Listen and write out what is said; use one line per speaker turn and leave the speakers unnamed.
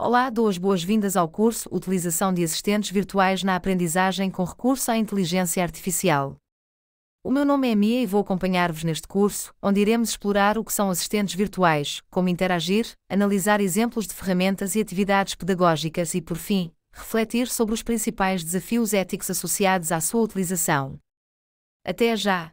Olá, dou as boas-vindas ao curso Utilização de Assistentes Virtuais na Aprendizagem com Recurso à Inteligência Artificial. O meu nome é Mia e vou acompanhar-vos neste curso, onde iremos explorar o que são assistentes virtuais, como interagir, analisar exemplos de ferramentas e atividades pedagógicas e, por fim, refletir sobre os principais desafios éticos associados à sua utilização. Até já!